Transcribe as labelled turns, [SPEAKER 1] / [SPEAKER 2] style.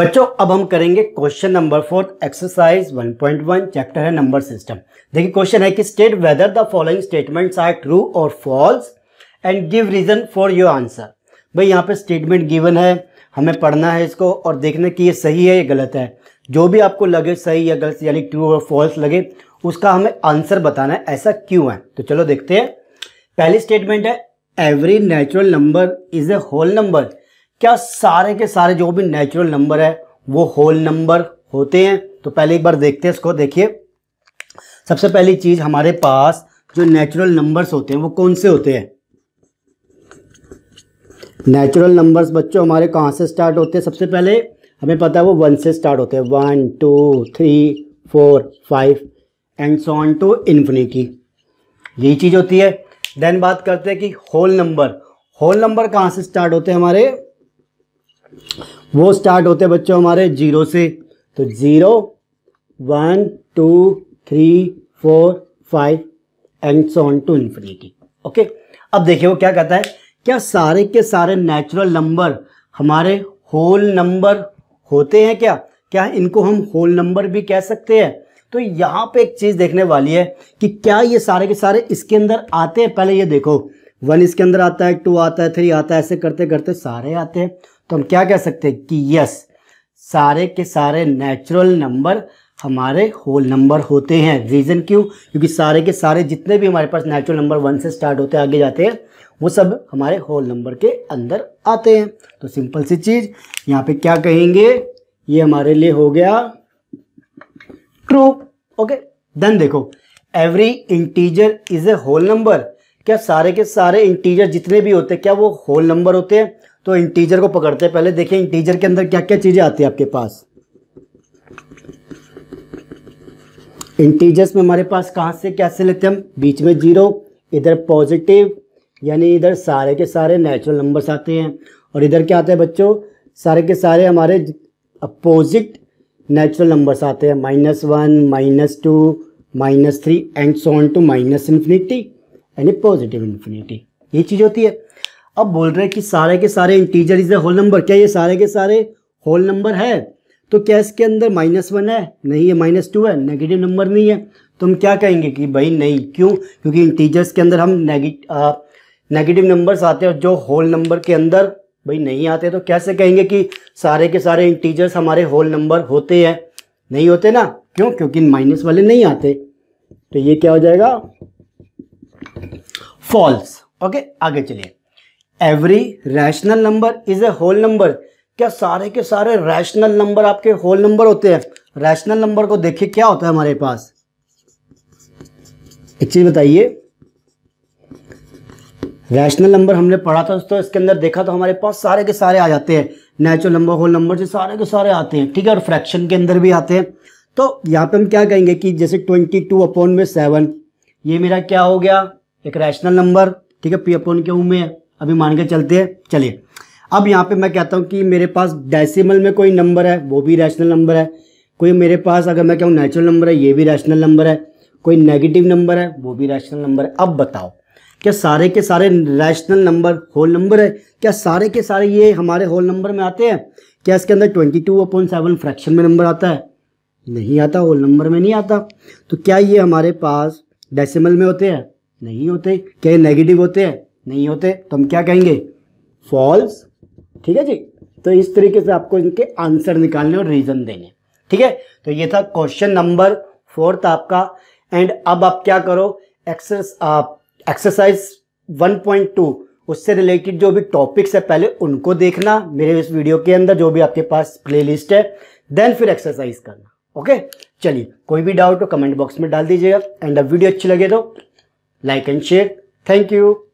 [SPEAKER 1] बच्चों अब हम करेंगे question number fourth exercise 1.1 chapter है नंबर सिस्टम देखिए क्वेश्चन है कि state whether the following statements are true और false and give reason for your answer भाई यहाँ पे स्टेटमेंट गिवन है हमें पढ़ना है इसको और देखना कि ये सही है या गलत है जो भी आपको लगे सही या गलत यानी ट्रू और फॉल्स लगे उसका हमें आंसर बताना है ऐसा क्यों है तो चलो देखते हैं पहली स्टेटमेंट है every natural number is a whole number क्या सारे के सारे जो भी नेचुरल नंबर है वो होल नंबर होते हैं तो पहले एक बार देखते हैं इसको देखिए सबसे पहली चीज हमारे पास जो नेचुरल नंबर्स होते हैं वो कौन से होते हैं नेचुरल नंबर्स बच्चों हमारे कहाँ से स्टार्ट होते हैं सबसे पहले हमें पता है वो वन से स्टार्ट होते हैं one two three four five and so on to infinity यही चीज़ होती है देन बात करते हैं कि होल नंबर होल नंबर कहाँ से स्टार्ट होते हैं हमारे वो स्टार्ट होते हैं बच्चों हमारे जीरो से तो zero one two three four five and so on to infinity okay अब देखिए वो क्या कहता है क्या सारे के सारे नेचुरल नंबर हमारे होल नंबर होते हैं क्या क्या इनको हम होल नंबर भी कह सकते हैं तो यहाँ पे एक चीज़ देखने वाली है कि क्या ये सारे के सारे इसके अंदर आते हैं पहले ये देखो वन इसके अंदर आता है टू आता है थ्री आता है ऐसे करते करते सारे आते हैं तो हम क्या कह सकते हैं कि यस सारे के सारे नेचुरल नंबर हमारे होल नंबर होते हैं रीज़न क्यों क्योंकि सारे के सारे जितने भी हमारे पास नेचुरल नंबर वन से स्टार्ट होते हैं आगे जाते हैं वो सब हमारे होल नंबर के अंदर आते हैं तो सिंपल सी चीज़ यहाँ पे क्या कहेंगे ये हमारे लिए हो गया ट्रू ओके देन देखो every integer is a whole number क्या सारे के सारे इंटीजर जितने भी होते हैं क्या वो होल नंबर होते हैं तो इंटीजर को पकड़ते हैं पहले देखिए इंटीजर के अंदर क्या क्या चीज़ें आती है आपके पास इंटीजर्स में हमारे पास कहाँ से कैसे लेते हैं हम बीच में जीरो इधर पॉजिटिव यानी इधर सारे के सारे नेचुरल नंबर्स आते हैं और इधर क्या आते हैं बच्चों सारे के सारे हमारे अपोजिट नेचुरल नंबर्स आते हैं minus one minus two minus three and so on to minus infinity यानी पॉजिटिव इन्फिनिटी ये चीज़ होती है अब बोल रहे हैं कि सारे के सारे integer is a whole number क्या ये सारे के सारे होल नंबर है तो क्या इसके अंदर माइनस वन है नहीं ये माइनस टू है नेगेटिव नंबर नहीं है तो हम क्या कहेंगे कि भाई नहीं क्यों क्योंकि इंटीजर्स के अंदर हम नेगेटिव नंबर्स आते हैं जो होल नंबर के अंदर भाई नहीं आते तो कैसे कहेंगे कि सारे के सारे इंटीजर्स हमारे होल नंबर होते हैं नहीं होते ना क्यों क्योंकि माइनस वाले नहीं आते तो ये क्या हो जाएगा फॉल्स ओके आगे चलिए every rational number is a whole number क्या सारे के सारे रैशनल नंबर आपके होल नंबर होते हैं रैशनल नंबर को देखिए क्या होता है हमारे पास एक चीज बताइए रैशनल नंबर हमने पढ़ा था दोस्तों इसके अंदर देखा तो हमारे पास सारे के सारे आ जाते हैं नेचुरल नंबर होल नंबर से सारे के सारे आते हैं ठीक है और फ्रैक्शन के अंदर भी आते हैं तो यहाँ पे हम क्या कहेंगे कि जैसे ट्वेंटी टू अपॉन में सेवन ये मेरा क्या हो गया एक रैशनल नंबर ठीक है पी अपन क्यू में अभी मान के चलते हैं चलिए अब यहाँ पे मैं कहता हूँ कि मेरे पास डेसिमल में कोई नंबर है वो भी रैशनल नंबर है कोई मेरे पास अगर मैं कहूँ नेचुरल नंबर है ये भी रैशनल नंबर है कोई नेगेटिव नंबर है वो भी रैशनल नंबर है अब बताओ क्या सारे के सारे रैशनल नंबर होल नंबर है क्या सारे के सारे ये हमारे होल नंबर में आते हैं क्या इसके अंदर twenty two upon seven fraction में नंबर आता है नहीं आता होल नंबर में नहीं आता तो क्या ये हमारे पास डेसिमल में होते हैं नहीं होते क्या नेगेटिव होते हैं नहीं होते तो हम क्या कहेंगे फॉल्स ठीक है जी तो इस तरीके से आपको इनके आंसर निकालने और रीजन देने ठीक है तो ये था क्वेश्चन नंबर फोर्थ आपका एंड अब आप क्या करो एक्सरस एक्सरसाइज 1.2 उससे रिलेटेड जो भी टॉपिक्स है पहले उनको देखना मेरे इस वीडियो के अंदर जो भी आपके पास प्लेलिस्ट है देन फिर एक्सरसाइज करना ओके चलिए कोई भी डाउट हो कमेंट बॉक्स में डाल दीजिएगा एंड अब वीडियो अच्छी लगे तो like and share. Thank you.